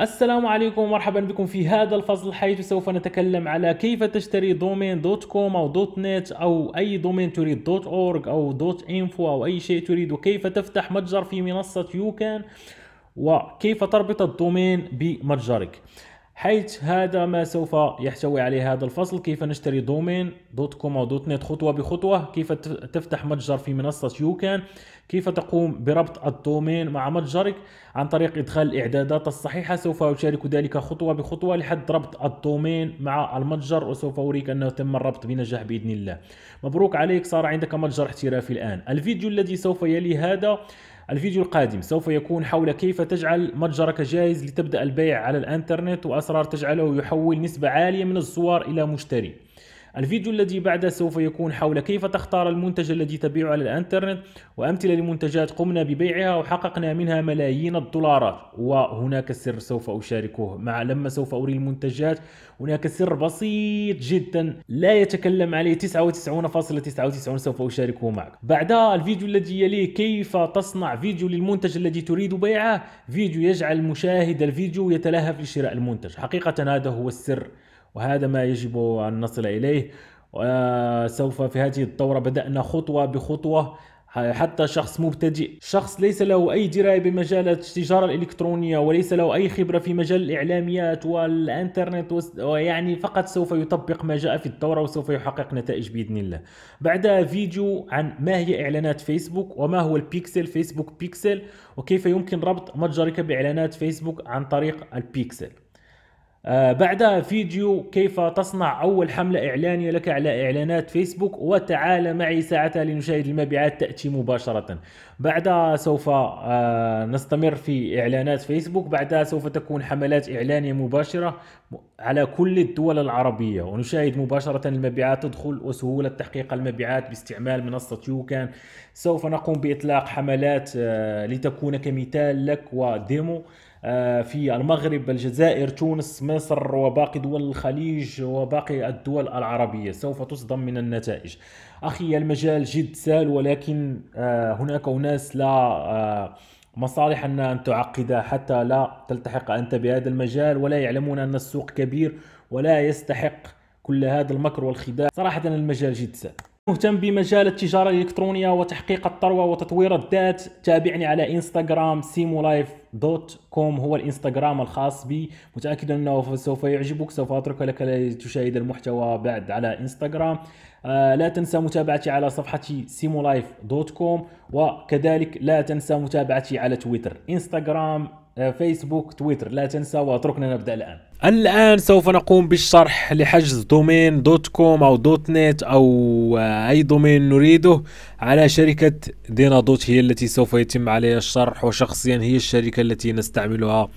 السلام عليكم ومرحبا بكم في هذا الفصل حيث سوف نتكلم على كيف تشتري دومين دوت كوم او دوت نت او اي دومين تريد دوت اورج او دوت انفو او اي شيء تريد وكيف تفتح متجر في منصة يوكان وكيف تربط الدومين بمتجرك حيث هذا ما سوف يحتوي عليه هذا الفصل كيف نشتري دومين دوت كوم او دوت نت خطوة بخطوة كيف تفتح متجر في منصة يوكان كيف تقوم بربط الدومين مع متجرك عن طريق إدخال الإعدادات الصحيحة سوف أشارك ذلك خطوة بخطوة لحد ربط الدومين مع المتجر وسوف أوريك أنه تم الربط بنجاح بإذن الله مبروك عليك صار عندك متجر احترافي الآن الفيديو الذي سوف يلي هذا الفيديو القادم سوف يكون حول كيف تجعل متجرك جاهز لتبدأ البيع على الانترنت وأسرار تجعله يحول نسبة عالية من الزوار إلى مشتري الفيديو الذي بعده سوف يكون حول كيف تختار المنتج الذي تبيعه على الانترنت وامثله لمنتجات قمنا ببيعها وحققنا منها ملايين الدولارات وهناك سر سوف اشاركه مع لما سوف اري المنتجات هناك سر بسيط جدا لا يتكلم عليه 99.99 .99 سوف اشاركه معك بعدها الفيديو الذي يليه كيف تصنع فيديو للمنتج الذي تريد بيعه فيديو يجعل مشاهد الفيديو يتلهف لشراء المنتج حقيقه هذا هو السر وهذا ما يجب أن نصل إليه وسوف في هذه الدورة بدأنا خطوة بخطوة حتى شخص مبتدئ شخص ليس له أي دراية بمجال التجارة الإلكترونية وليس له أي خبرة في مجال الإعلاميات والإنترنت ويعني فقط سوف يطبق ما جاء في الدورة وسوف يحقق نتائج بإذن الله بعدها فيديو عن ما هي إعلانات فيسبوك وما هو البيكسل فيسبوك بيكسل وكيف يمكن ربط متجرك بإعلانات فيسبوك عن طريق البيكسل آه، بعدها فيديو كيف تصنع أول حملة إعلانية لك على إعلانات فيسبوك وتعال معي ساعتها لنشاهد المبيعات تأتي مباشرة بعدها سوف آه، نستمر في إعلانات فيسبوك بعدها سوف تكون حملات إعلانية مباشرة على كل الدول العربية ونشاهد مباشرة المبيعات تدخل وسهولة تحقيق المبيعات باستعمال منصة يوكان سوف نقوم بإطلاق حملات آه، لتكون كمثال لك وديمو آه، في المغرب الجزائر تونس مصر وباقي دول الخليج وباقي الدول العربية سوف تصدم من النتائج أخي المجال جد سهل ولكن آه، هناك أناس لا آه، مصالح أن تعقدها حتى لا تلتحق أنت بهذا المجال ولا يعلمون أن السوق كبير ولا يستحق كل هذا المكر والخداع صراحة المجال جد سهل مهتم بمجال التجارة الإلكترونية وتحقيق الثروة وتطوير الذات تابعني على انستغرام سيمو لايف دوت كوم هو الانستغرام الخاص بي متأكد أنه سوف يعجبك سوف أترك لك لتشاهد المحتوى بعد على انستغرام آه، لا تنسى متابعتي على صفحتي سيمو لايف دوت كوم وكذلك لا تنسى متابعتي على تويتر انستغرام فيسبوك آه، تويتر لا تنسى واتركنا نبدا الان الان سوف نقوم بالشرح لحجز دومين دوت كوم او دوت نت او آه، اي دومين نريده على شركه دينا دوت هي التي سوف يتم عليها الشرح وشخصيا هي الشركه التي نستعملها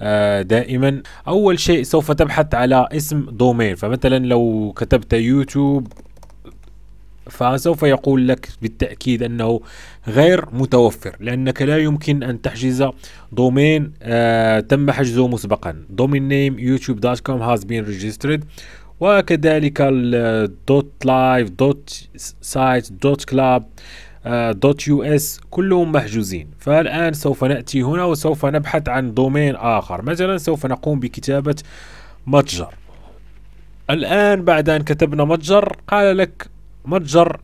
آه، دائما اول شيء سوف تبحث على اسم دومين فمثلا لو كتبت يوتيوب فسوف يقول لك بالتأكيد أنه غير متوفر لأنك لا يمكن أن تحجز دومين آه تم حجزه مسبقا دومين نيم يوتيوب دوت كوم هاز بين ريجسترد وكذلك دوت لايف دوت سايت دوت كلاب دوت يو اس كلهم محجوزين فالآن سوف نأتي هنا وسوف نبحث عن دومين آخر مثلا سوف نقوم بكتابة متجر الآن بعد أن كتبنا متجر قال لك متجر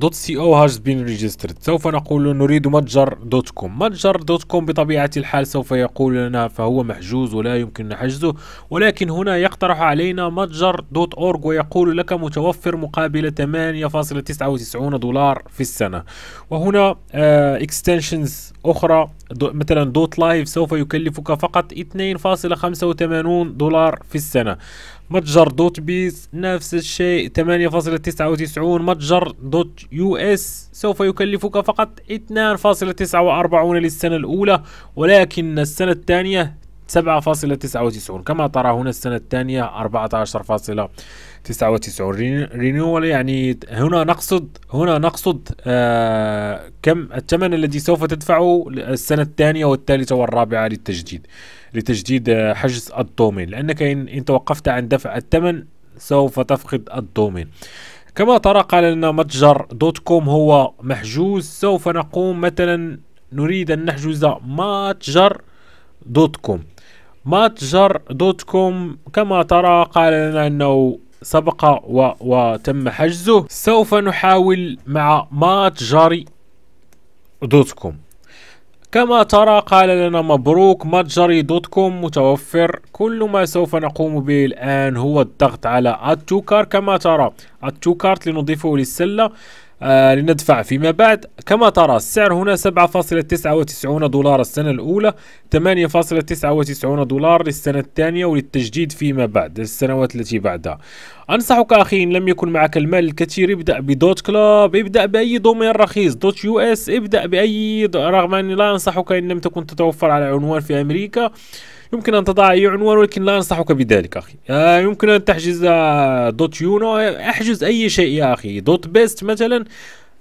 دوت سي او هاز بين ريجسترد سوف نقول نريد متجر دوت كوم متجر دوت كوم بطبيعة الحال سوف يقول لنا فهو محجوز ولا يمكن حجزه ولكن هنا يقترح علينا متجر دوت اورج ويقول لك متوفر مقابل 8.99 دولار في السنة وهنا اكستنشنز آه، اخرى دو مثلا دوت لايف سوف يكلفك فقط 2.85 دولار في السنة متجر دوت بيز نفس الشيء 8.99 متجر دوت يو اس سوف يكلفك فقط 2.49 للسنة الأولى ولكن السنة الثانية 7.99 كما ترى هنا السنة الثانية 14.99 رينيوال يعني هنا نقصد هنا نقصد آه كم الثمن الذي سوف تدفعه السنة الثانية والثالثة والرابعة للتجديد لتجديد آه، حجز الدومين لأنك إن, إن توقفت عن دفع الثمن سوف تفقد الدومين كما ترى قال لنا متجر دوت كوم هو محجوز سوف نقوم مثلا نريد أن نحجز متجر دوت كوم ماتجر دوت كوم كما ترى قال لنا أنه سبق و وتم حجزه سوف نحاول مع ماتجري دوت كوم كما ترى قال لنا مبروك متجري دوت كوم متوفر كل ما سوف نقوم به الآن هو الضغط على التوكار كما ترى التوكارت لنضيفه للسلة آه لندفع فيما بعد كما ترى السعر هنا 7.99 دولار السنة الأولى 8.99 دولار للسنة الثانية وللتجديد فيما بعد السنوات التي بعدها أنصحك أخي إن لم يكن معك المال الكثير ابدأ بدوت كلاب ابدأ بأي دومين رخيص دوت يو اس ابدأ بأي رغم أني لا أنصحك إن لم تكن تتوفر على عنوان في أمريكا يمكن أن تضع أي عنوان ولكن لا أنصحك بذلك أخي آه، يمكن أن تحجز آه، دوت يونو احجز أي شيء يا أخي دوت بيست مثلا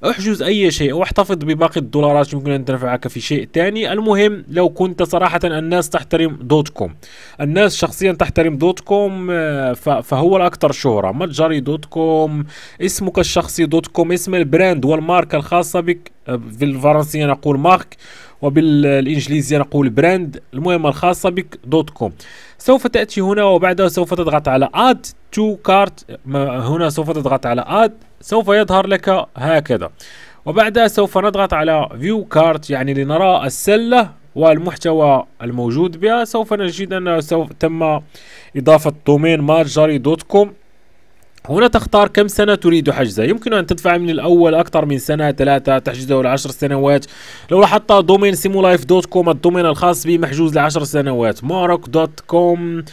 احجز اي شيء واحتفظ بباقي الدولارات يمكن ان تنفعك في شيء ثاني المهم لو كنت صراحة الناس تحترم دوت كوم الناس شخصيا تحترم دوت كوم آه، فهو الاكثر شهرة متجري دوت كوم اسمك الشخصي دوت كوم اسم البراند والماركة الخاصة بك آه، بالفرنسية نقول مارك وبالإنجليزية نقول براند المهم الخاصة بك دوت كوم سوف تأتي هنا وبعدها سوف تضغط على add to cart هنا سوف تضغط على add سوف يظهر لك هكذا وبعدها سوف نضغط على فيو كارت يعني لنرى السلة والمحتوى الموجود بها سوف نجد أن سوف تم إضافة دومين مارجري دوت كوم هنا تختار كم سنة تريد حجزه يمكن أن تدفع من الأول أكثر من سنة ثلاثة تحجزه لعشر سنوات لو لاحظت دومين سيمولايف دوت كوم الدومين الخاص به محجوز لعشر سنوات مارك دوت كوم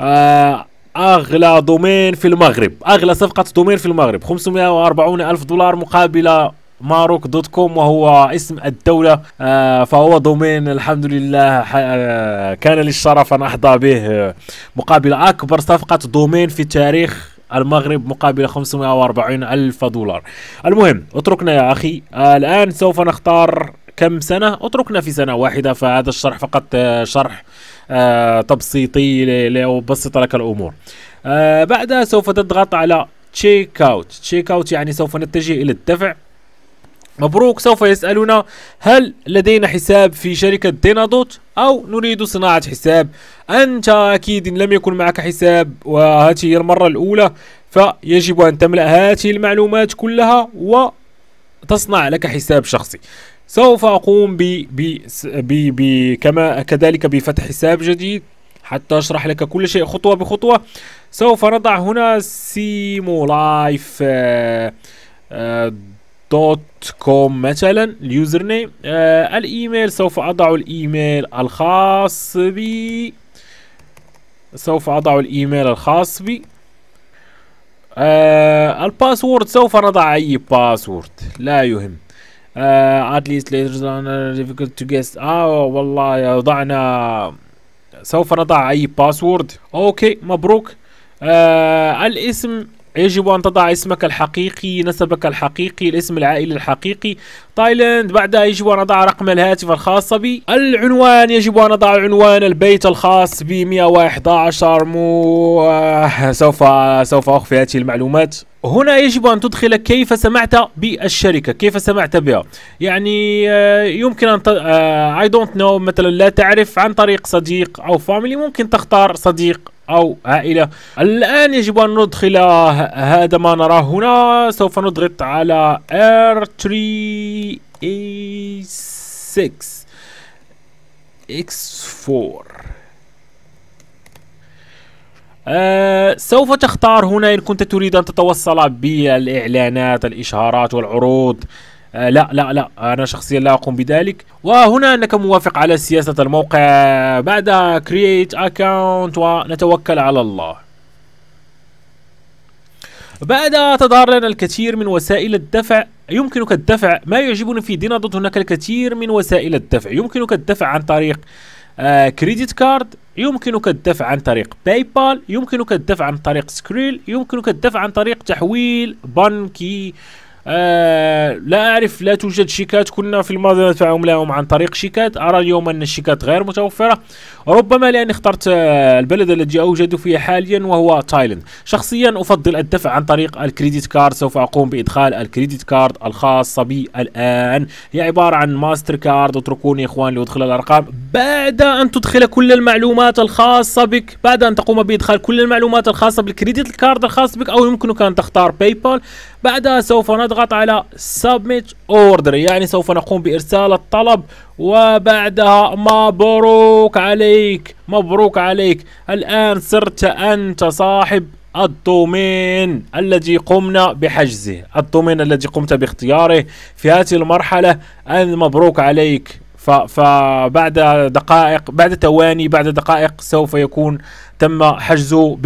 آه اغلى دومين في المغرب اغلى صفقه دومين في المغرب 540 الف دولار مقابل ماروك دوت كوم وهو اسم الدولة آه فهو دومين الحمد لله آه كان لي الشرف أن أحظى به مقابل أكبر صفقة دومين في تاريخ المغرب مقابل 540 ألف دولار المهم اتركنا يا أخي آه الآن سوف نختار كم سنة اتركنا في سنة واحدة فهذا الشرح فقط آه، شرح آه، تبسيطي لأبسط لك الأمور آه، بعدها سوف تضغط على تشيك اوت تشيك اوت يعني سوف نتجه إلى الدفع مبروك سوف يسألنا هل لدينا حساب في شركة دينادوت أو نريد صناعة حساب أنت أكيد إن لم يكن معك حساب وهذه هي المرة الأولى فيجب أن تملأ هذه المعلومات كلها و تصنع لك حساب شخصي سوف أقوم ب ب ب كما كذلك بفتح حساب جديد حتى أشرح لك كل شيء خطوة بخطوة سوف نضع هنا سيمو لايف آه، آه، دوت كوم مثلا اليوزر نيم آه، الإيميل سوف أضع الإيميل الخاص بي سوف أضع الإيميل الخاص بي آه الباسورد سوف نضع أي باسورد لا يهم ات ليست ليتر difficult to guess اه والله وضعنا سوف نضع اي باسورد اوكي مبروك آه الاسم يجب أن تضع اسمك الحقيقي نسبك الحقيقي الاسم العائلي الحقيقي تايلاند بعدها يجب أن أضع رقم الهاتف الخاص بي العنوان يجب أن أضع عنوان البيت الخاص ب 111 مو آه، سوف سوف أخفي هذه المعلومات هنا يجب أن تدخل كيف سمعت بالشركة كيف سمعت بها يعني آه، يمكن أن ت... آه، I don't know مثلا لا تعرف عن طريق صديق أو فاميلي ممكن تختار صديق أو عائلة الآن يجب أن ندخل هذا ما نراه هنا سوف نضغط على R3A6 X4 أه سوف تختار هنا إن كنت تريد أن تتوصل بالإعلانات الإشهارات والعروض آه لا لا لا أنا شخصيا لا أقوم بذلك وهنا أنك موافق على سياسة الموقع بعدها كرييت اكونت ونتوكل على الله بعد تظهر لنا الكثير من وسائل الدفع يمكنك الدفع ما يعجبني في ضد هناك الكثير من وسائل الدفع يمكنك الدفع عن طريق آه كريدت كارد يمكنك الدفع عن طريق باي بال يمكنك الدفع عن طريق سكريل يمكنك الدفع عن طريق تحويل بنكي آه، لا أعرف لا توجد شيكات كنا في الماضي ندفع عملهم عن طريق شيكات أرى اليوم أن الشيكات غير متوفرة ربما لأني اخترت آه، البلد الذي أوجد فيه حاليا وهو تايلاند شخصيا أفضل الدفع عن طريق الكريديت كارد سوف أقوم بإدخال الكريديت كارد الخاصة بي الآن هي عبارة عن ماستر كارد اتركوني إخوان لأدخل الأرقام بعد أن تدخل كل المعلومات الخاصة بك بعد أن تقوم بإدخال كل المعلومات الخاصة بالكريديت كارد الخاص بك أو يمكنك أن تختار باي بال بعدها سوف نضغط على Submit Order يعني سوف نقوم بإرسال الطلب وبعدها مبروك عليك مبروك عليك الآن صرت أنت صاحب الدومين الذي قمنا بحجزه الدومين الذي قمت باختياره في هذه المرحلة أن مبروك عليك فبعد دقائق بعد ثواني بعد دقائق سوف يكون تم حجزه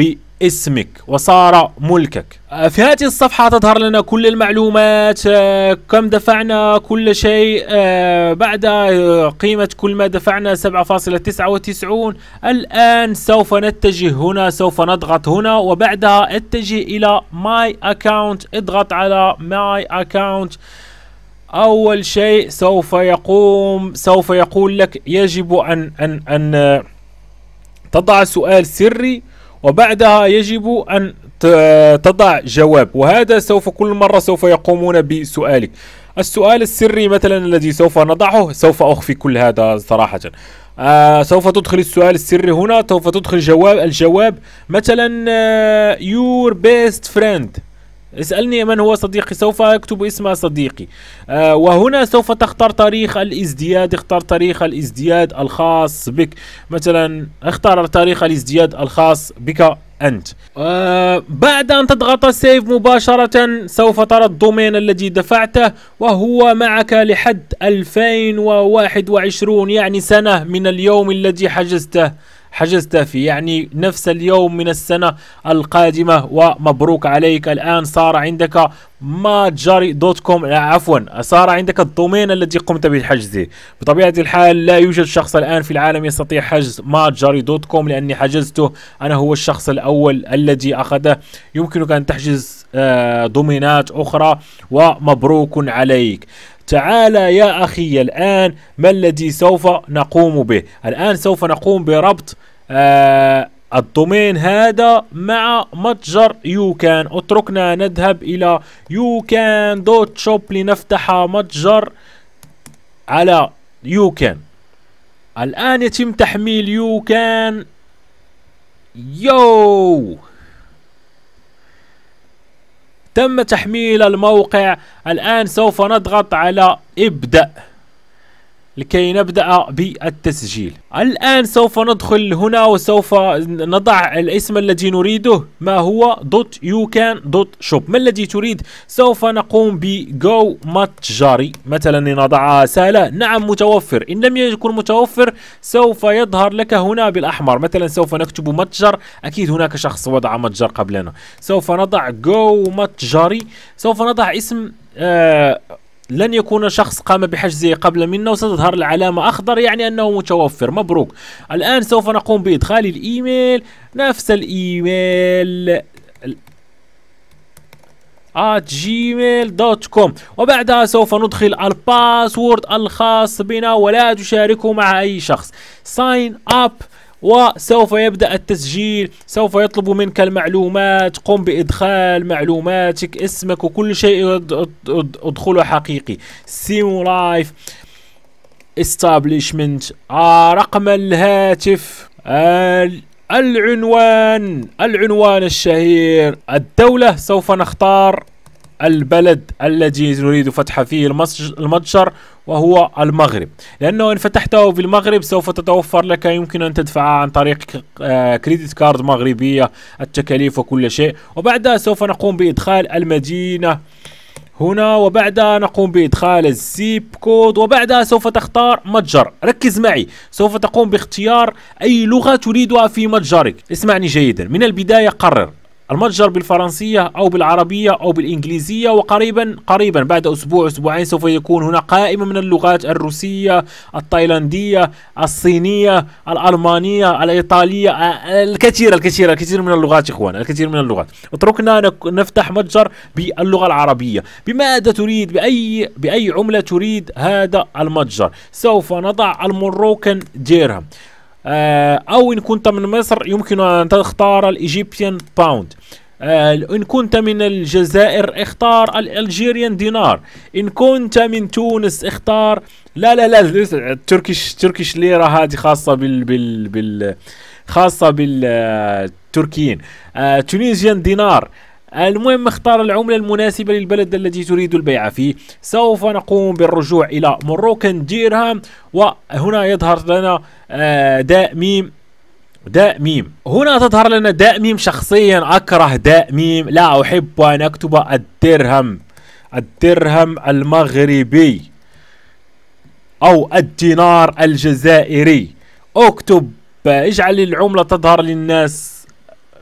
اسمك وصار ملكك في هذه الصفحة تظهر لنا كل المعلومات آه، كم دفعنا كل شيء آه، بعد آه، قيمة كل ما دفعنا 7.99 الآن سوف نتجه هنا سوف نضغط هنا وبعدها اتجه إلى ماي Account اضغط على ماي Account أول شيء سوف يقوم سوف يقول لك يجب أن أن أن تضع سؤال سري وبعدها يجب أن تضع جواب وهذا سوف كل مرة سوف يقومون بسؤالك السؤال السري مثلا الذي سوف نضعه سوف أخفي كل هذا صراحة آه سوف تدخل السؤال السري هنا سوف تدخل جواب الجواب مثلا آه، your best friend اسألني من هو صديقي سوف أكتب اسم صديقي آه وهنا سوف تختار تاريخ الازدياد اختار تاريخ الازدياد الخاص بك مثلا اختار تاريخ الازدياد الخاص بك أنت آه بعد أن تضغط سيف مباشرة سوف ترى الدومين الذي دفعته وهو معك لحد 2021 يعني سنة من اليوم الذي حجزته حجزت في يعني نفس اليوم من السنة القادمة ومبروك عليك الآن صار عندك ماجاري دوت كوم آه، عفوا صار عندك الدومين الذي قمت بحجزه بطبيعة الحال لا يوجد شخص الآن في العالم يستطيع حجز ماجاري دوت كوم لأني حجزته أنا هو الشخص الأول الذي أخذه يمكنك أن تحجز آه، دومينات أخرى ومبروك عليك تعال يا أخي الآن ما الذي سوف نقوم به الآن سوف نقوم بربط آه الدومين هذا مع متجر يوكان اتركنا نذهب إلى يوكان دوت شوب لنفتح متجر على يوكان الآن يتم تحميل يوكان يو تم تحميل الموقع الآن سوف نضغط على ابدأ لكي نبدأ بالتسجيل الآن سوف ندخل هنا وسوف نضع الاسم الذي نريده ما هو دوت يو كان دوت شوب ما الذي تريد سوف نقوم بجو متجري مثلا لنضعها سهلة نعم متوفر إن لم يكن متوفر سوف يظهر لك هنا بالأحمر مثلا سوف نكتب متجر أكيد هناك شخص وضع متجر قبلنا سوف نضع جو متجري سوف نضع اسم آه لن يكون شخص قام بحجزه قبل منا وستظهر العلامة أخضر يعني أنه متوفر مبروك الآن سوف نقوم بإدخال الإيميل نفس الإيميل at آه، gmail.com وبعدها سوف ندخل الباسورد الخاص بنا ولا تشاركه مع أي شخص sign up وسوف يبدأ التسجيل سوف يطلب منك المعلومات قم بإدخال معلوماتك اسمك وكل شيء ادخله حقيقي سيم لايف استابليشمنت رقم الهاتف العنوان العنوان الشهير الدولة سوف نختار البلد الذي نريد فتح فيه المتجر وهو المغرب لأنه إن فتحته في المغرب سوف تتوفر لك يمكن أن تدفع عن طريق كريدت آه، كارد مغربية التكاليف وكل شيء وبعدها سوف نقوم بإدخال المدينة هنا وبعدها نقوم بإدخال الزيب كود وبعدها سوف تختار متجر ركز معي سوف تقوم باختيار أي لغة تريدها في متجرك اسمعني جيدا من البداية قرر المتجر بالفرنسية أو بالعربية أو بالإنجليزية وقريبا قريبا بعد أسبوع أسبوعين سوف يكون هنا قائمة من اللغات الروسية التايلاندية الصينية الألمانية الإيطالية آه، الكثير الكثير الكثير من اللغات إخوان الكثير من اللغات اتركنا نفتح متجر باللغة العربية بماذا تريد بأي بأي عملة تريد هذا المتجر سوف نضع المروكن درهم آه، او ان كنت من مصر يمكن ان تختار الايجيبتيان باوند آه، إن كنت من الجزائر اختار الألجيريان دينار إن كنت من تونس اختار لا لا لا التركيش تركيش ليرة هذه خاصة بال بال بال خاصة بالتركيين آه، تونيزيان دينار المهم اختار العملة المناسبة للبلد الذي تريد البيع فيه سوف نقوم بالرجوع إلى مروكن ديرهام وهنا يظهر لنا آه، داء ميم داء ميم هنا تظهر لنا داء ميم شخصيا أكره داء ميم لا أحب أن أكتب الدرهم الدرهم المغربي أو الدينار الجزائري اكتب اجعل العملة تظهر للناس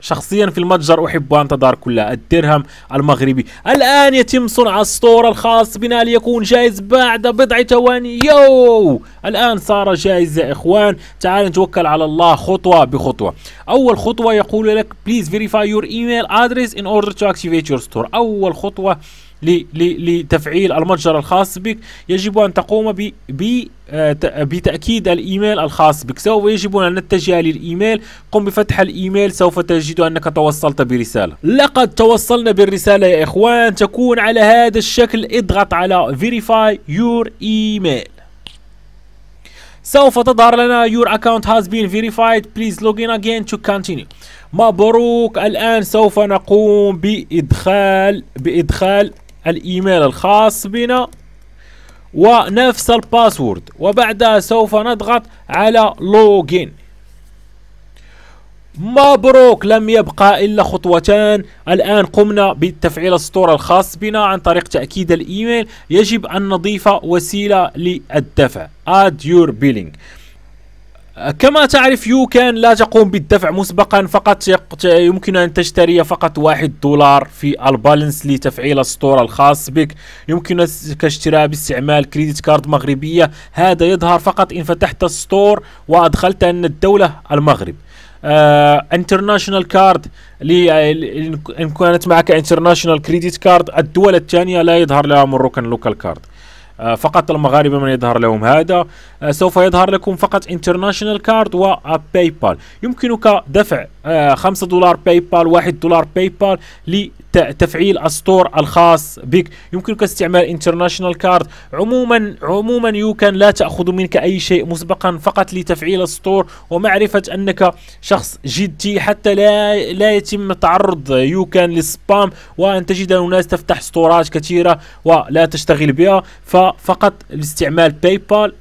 شخصيا في المتجر أحب أن تدار كلها الدرهم المغربي الآن يتم صنع الستور الخاص بنا ليكون جاهز بعد بضع ثواني يو الآن صار جاهز يا إخوان تعال نتوكل على الله خطوة بخطوة أول خطوة يقول لك بليز فيريفاي يور ايميل ادريس ان اوردر تو اكتيفيت يور ستور أول خطوة لتفعيل المتجر الخاص بك يجب أن تقوم ب آه، بتأكيد الإيميل الخاص بك سوف يجب أن نتجه للإيميل قم بفتح الإيميل سوف تجد أنك توصلت برسالة لقد توصلنا بالرسالة يا إخوان تكون على هذا الشكل اضغط على Verify Your Email سوف تظهر لنا your account has been verified please in again to continue مبروك الآن سوف نقوم بإدخال بإدخال الايميل الخاص بنا ونفس الباسورد وبعدها سوف نضغط على لوجين مبروك لم يبقى إلا خطوتان الآن قمنا بتفعيل السطور الخاص بنا عن طريق تأكيد الإيميل يجب أن نضيف وسيلة للدفع Add your billing كما تعرف يو كان لا تقوم بالدفع مسبقا فقط يمكن أن تشتري فقط واحد دولار في البالانس لتفعيل السطور الخاص بك يمكنك اشتراء باستعمال كريدت كارد مغربية هذا يظهر فقط إن فتحت السطور وأدخلت أن الدولة المغرب آه، انترناشونال كارد ان كانت معك انترناشونال كريدت كارد الدول الثانيه لا يظهر لها مروكا لوكال كارد آه، فقط المغاربه من يظهر لهم هذا آه، سوف يظهر لكم فقط انترناشونال كارد وباي بال يمكنك دفع 5 آه، دولار باي بال 1 دولار باي بال لتفعيل الستور الخاص بك يمكنك استعمال انترناشونال كارد عموما عموما كان لا تاخذ منك اي شيء مسبقا فقط لتفعيل الستور ومعرفه انك شخص جدي حتى لا لا يتم تعرض كان للسبام وان تجد الناس تفتح ستورات كثيره ولا تشتغل بها ففقط لاستعمال باي بال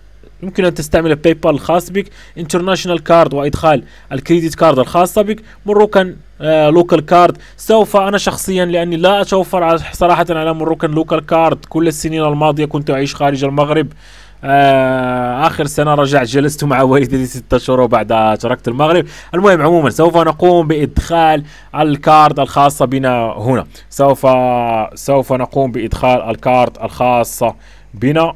يمكن أن تستعمل باي بال الخاص بك انترناشونال كارد وإدخال الكريدت كارد الخاصة بك مروكان آه لوكال كارد سوف أنا شخصيا لأني لا أتوفر صراحة على مروكان لوكال كارد كل السنين الماضية كنت أعيش خارج المغرب آه آخر سنة رجعت جلست مع والدتي ستة شهور وبعدها تركت المغرب المهم عموما سوف نقوم بإدخال الكارد الخاصة بنا هنا سوف سوف نقوم بإدخال الكارد الخاصة بنا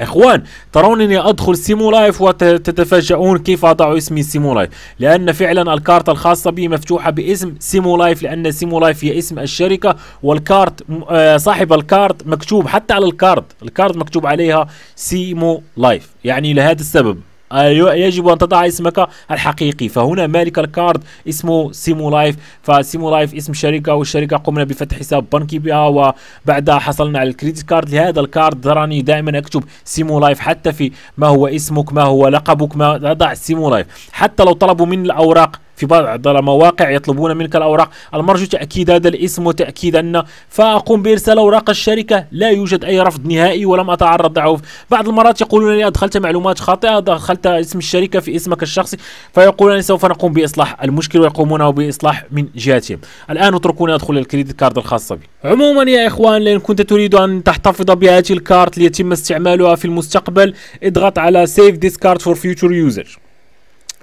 اخوان ترونني ادخل سيمو لايف وتتفاجئون كيف اضع اسمي سيمو لايف لان فعلا الكارت الخاصه بي مفتوحه باسم سيمو لايف لان سيمو لايف هي اسم الشركه والكارت آه، صاحب الكارت مكتوب حتى على الكارت الكارت مكتوب عليها سيمو لايف يعني لهذا السبب يجب ان تضع اسمك الحقيقي فهنا مالك الكارد اسمه سيمو لايف فسيمو لايف اسم شركه والشركه قمنا بفتح حساب بنكي بها وبعدها حصلنا على الكريدت كارد لهذا الكارد دراني دائما اكتب سيمو لايف حتى في ما هو اسمك ما هو لقبك ما اضع سيمو لايف حتى لو طلبوا من الاوراق في بعض المواقع يطلبون منك الأوراق المرجو تأكيد هذا الاسم وتأكيد أن فأقوم بإرسال أوراق الشركة لا يوجد أي رفض نهائي ولم أتعرض ضعف بعض المرات يقولون لي أدخلت معلومات خاطئة دخلت اسم الشركة في اسمك الشخصي فيقولون لي سوف نقوم بإصلاح المشكل ويقومون بإصلاح من جهتهم الآن اتركوني أدخل الكريدت كارد الخاصة بي عموما يا إخوان لأن كنت تريد أن تحتفظ بهذه الكارت ليتم استعمالها في المستقبل اضغط على سيف ديس كارد فور فيوتشر usage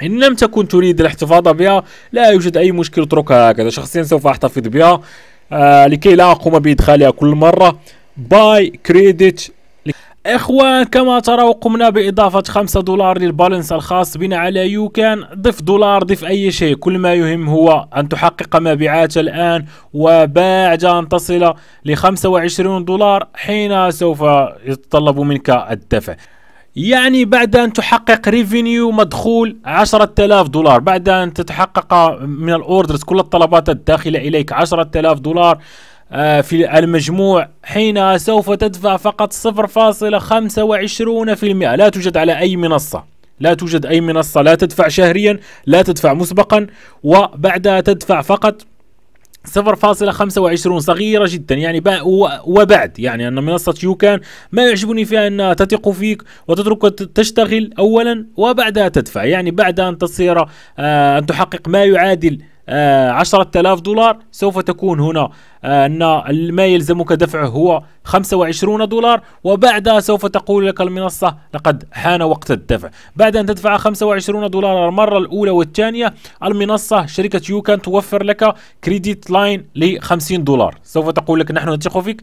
إن لم تكن تريد الاحتفاظ بها لا يوجد أي مشكل اتركها هكذا شخصيا سوف أحتفظ بها آه لكي لا أقوم بإدخالها كل مرة باي كريدت اخوان كما تروا قمنا باضافة 5 دولار للبالانس الخاص بنا على يوكان ضف دولار ضف اي شيء كل ما يهم هو ان تحقق مبيعات الان وبعد ان تصل ل 25 دولار حين سوف يتطلب منك الدفع يعني بعد أن تحقق ريفينيو مدخول 10000 دولار بعد أن تتحقق من الأوردرز كل الطلبات الداخلة إليك 10000 دولار آه، في المجموع حينها سوف تدفع فقط 0.25% لا توجد على أي منصة لا توجد أي منصة لا تدفع شهريا لا تدفع مسبقا وبعدها تدفع فقط 0.25 صغيرة جدا يعني وبعد يعني أن منصة يوكان ما يعجبني فيها أنها تثق فيك وتتركك تشتغل أولا وبعدها تدفع يعني بعد أن تصير آه، أن تحقق ما يعادل آه، عشرة آلاف دولار سوف تكون هنا آه، أن ما يلزمك دفعه هو 25 دولار وبعدها سوف تقول لك المنصة لقد حان وقت الدفع بعد أن تدفع 25 دولار المرة الأولى والثانية المنصة شركة يوكان توفر لك كريديت لاين ل 50 دولار سوف تقول لك نحن نثق فيك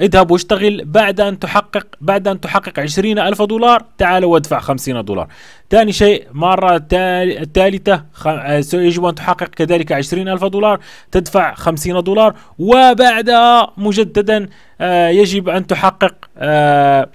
اذهب واشتغل بعد ان تحقق بعد ان تحقق 20 الف دولار تعال وادفع 50 دولار ثاني شيء مرة الثالثة آه، يجب أن تحقق كذلك عشرين ألف دولار تدفع 50 دولار وبعدها مجددا آه، يجب أن تحقق آه،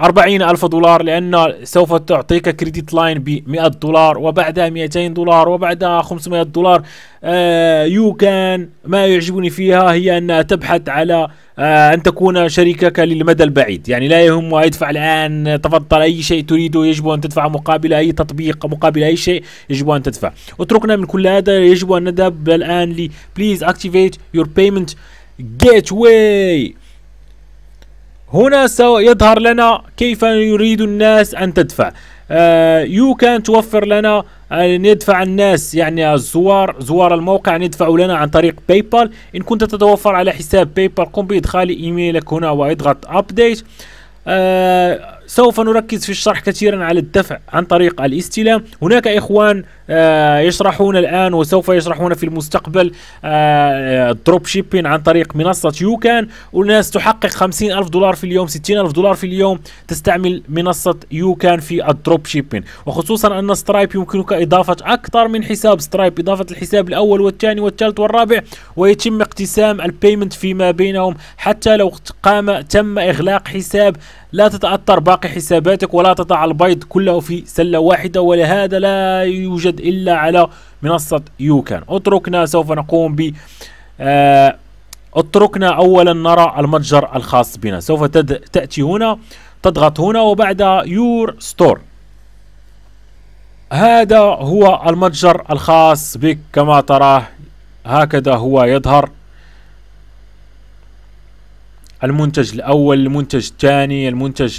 40 ألف دولار لأن سوف تعطيك كريديت لاين ب 100 دولار وبعدها 200 دولار وبعدها 500 دولار آه يو كان ما يعجبني فيها هي أنها تبحث على آه أن تكون شريكك للمدى البعيد يعني لا يهم ادفع الآن تفضل أي شيء تريده يجب أن تدفع مقابل أي تطبيق مقابل أي شيء يجب أن تدفع اتركنا من كل هذا يجب أن نذهب الآن ل أكتيفيت يور بيمنت جيت gateway هنا سيظهر لنا كيف يريد الناس أن تدفع يو آه، كان توفر لنا أن يدفع الناس يعني الزوار زوار الموقع أن يدفعوا لنا عن طريق باي بال إن كنت تتوفر على حساب باي بال قم بإدخال إيميلك هنا وإضغط أبديت آه، سوف نركز في الشرح كثيرا على الدفع عن طريق الاستلام هناك إخوان آه، يشرحون الآن وسوف يشرحون في المستقبل دروب آه، شيبين عن طريق منصة يوكان والناس تحقق 50 ألف دولار في اليوم 60 ألف دولار في اليوم تستعمل منصة يوكان في الدروب شيبين وخصوصا أن سترايب يمكنك إضافة أكثر من حساب سترايب إضافة الحساب الأول والثاني والثالث والرابع ويتم اقتسام البيمنت فيما بينهم حتى لو قام تم إغلاق حساب لا تتأثر باقي باقي حساباتك ولا تضع البيض كله في سلة واحدة ولهذا لا يوجد إلا على منصة يوكان اتركنا سوف نقوم ب آه، اتركنا أولا نرى المتجر الخاص بنا سوف تأتي هنا تضغط هنا وبعدها يور ستور هذا هو المتجر الخاص بك كما تراه هكذا هو يظهر المنتج الأول المنتج الثاني المنتج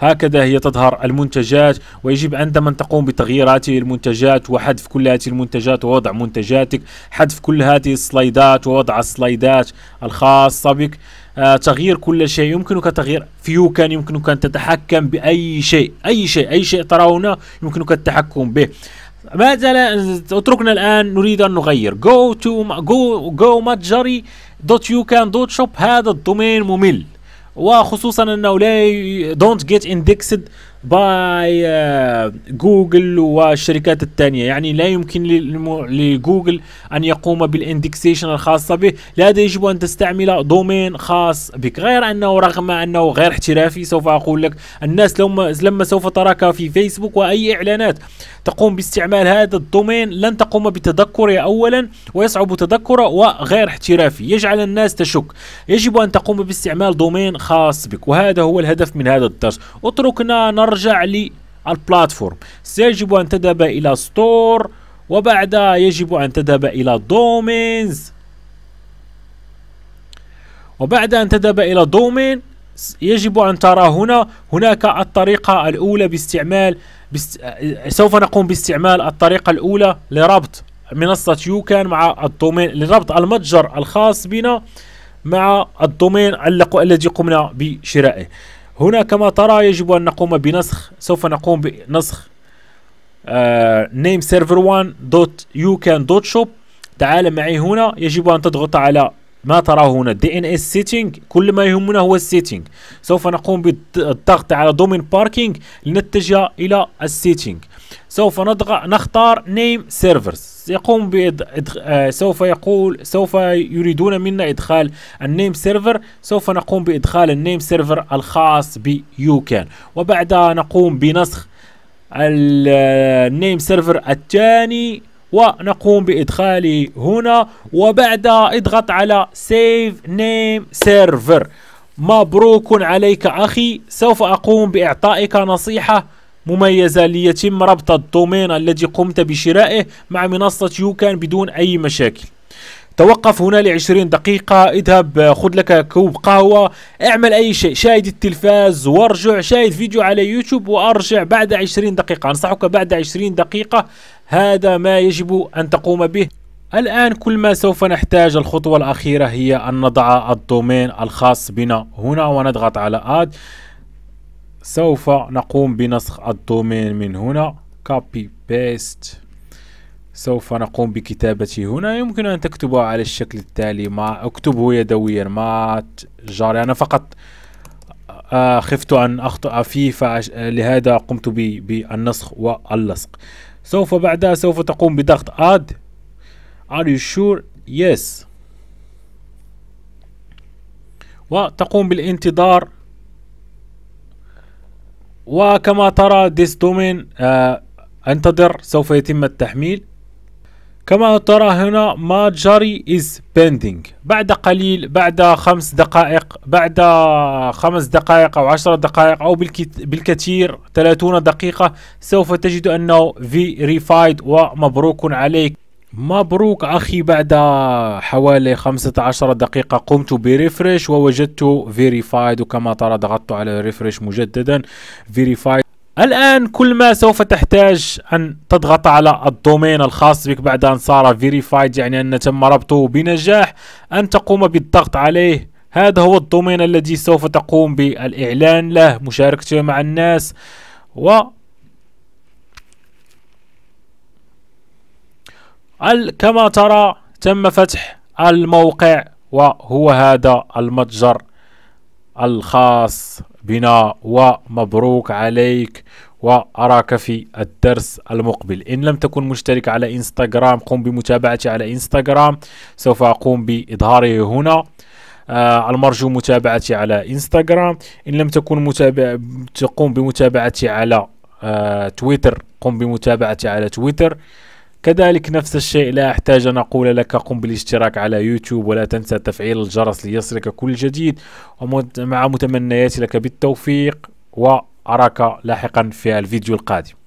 هكذا هي تظهر المنتجات ويجب عندما تقوم بتغيير هذه المنتجات وحذف كل هذه المنتجات ووضع منتجاتك حذف كل هذه السلايدات ووضع السلايدات الخاصة بك آه، تغيير كل شيء يمكنك تغيير فيو كان يمكنك أن تتحكم بأي شيء أي شيء أي شيء ترى هنا يمكنك التحكم به ماذا لا اتركنا الآن نريد أن نغير go to go go دوت يو كان دوت شوب هذا الدومين ممل وخصوصا انه لا دونت جيت اندكسد باي آه، جوجل والشركات الثانية يعني لا يمكن لجوجل أن يقوم بالإندكسيشن الخاصة به لهذا يجب أن تستعمل دومين خاص بك غير أنه رغم أنه غير احترافي سوف أقول لك الناس لما, لما سوف تراك في فيسبوك وأي إعلانات تقوم باستعمال هذا الدومين لن تقوم بتذكره أولا ويصعب تذكره وغير احترافي يجعل الناس تشك يجب أن تقوم باستعمال دومين خاص بك وهذا هو الهدف من هذا الدرس اتركنا نرى ارجع للبلاتفورم سيجب ان تذهب الى ستور وبعدها يجب ان تذهب الى دومينز وبعد ان تذهب الى دومين يجب ان ترى هنا هناك الطريقة الاولى باستعمال بست... سوف نقوم باستعمال الطريقة الاولى لربط منصة يوكان مع الدومين لربط المتجر الخاص بنا مع الدومين الذي قمنا بشرائه هنا كما ترى يجب أن نقوم بنسخ سوف نقوم بنسخ آه name server1.ucan.shop تعال معي هنا يجب أن تضغط على ما تراه هنا دي ان اس كل ما يهمنا هو setting سوف نقوم بالضغط على دومين parking لنتجه الى السيتنج سوف نضغط نختار نيم سيرفرز يقوم بإد... آه، سوف يقول سوف يريدون منا إدخال النيم سيرفر سوف نقوم بإدخال النيم سيرفر الخاص بيوكان وبعدها نقوم بنسخ آه، النيم سيرفر الثاني ونقوم بإدخاله هنا وبعدها اضغط على سيف نيم سيرفر مبروك عليك أخي سوف أقوم بإعطائك نصيحة مميزة ليتم ربط الدومين الذي قمت بشرائه مع منصة يوكان بدون أي مشاكل توقف هنا لعشرين دقيقة اذهب خذ لك كوب قهوة اعمل اي شيء شاهد التلفاز وارجع شاهد فيديو على يوتيوب وارجع بعد عشرين دقيقة انصحك بعد عشرين دقيقة هذا ما يجب ان تقوم به الآن كل ما سوف نحتاج الخطوة الأخيرة هي أن نضع الدومين الخاص بنا هنا ونضغط على آد سوف نقوم بنسخ الدومين من هنا copy paste سوف نقوم بكتابته هنا يمكن أن تكتبه على الشكل التالي ما أكتبه يدويا ما جاري أنا فقط آه، خفت أن أخطأ فيه فلهذا قمت بالنسخ واللصق سوف بعدها سوف تقوم بضغط add are you sure yes وتقوم بالانتظار وكما ترى ديس دومين آه انتظر سوف يتم التحميل كما ترى هنا ما از is بعد قليل بعد خمس دقائق بعد خمس دقائق أو عشر دقائق أو بالكثير 30 دقيقة سوف تجد أنه verified ومبروك عليك مبروك أخي بعد حوالي 15 دقيقة قمت بريفرش ووجدت فيريفايد وكما ترى ضغطت على ريفرش مجددا فيريفايد الآن كل ما سوف تحتاج أن تضغط على الدومين الخاص بك بعد أن صار فيريفايد يعني أن تم ربطه بنجاح أن تقوم بالضغط عليه هذا هو الدومين الذي سوف تقوم بالإعلان له مشاركته مع الناس و كما ترى تم فتح الموقع وهو هذا المتجر الخاص بنا ومبروك عليك وأراك في الدرس المقبل إن لم تكن مشترك على إنستغرام قم بمتابعتي على إنستغرام سوف أقوم بإظهاره هنا آه المرجو متابعتي على إنستغرام إن لم تكن متابع تقوم بمتابعتي على آه تويتر قم بمتابعتي على تويتر كذلك نفس الشيء لا أحتاج أن أقول لك قم بالاشتراك على يوتيوب ولا تنسى تفعيل الجرس ليصلك كل جديد ومع متمنياتي لك بالتوفيق وأراك لاحقا في الفيديو القادم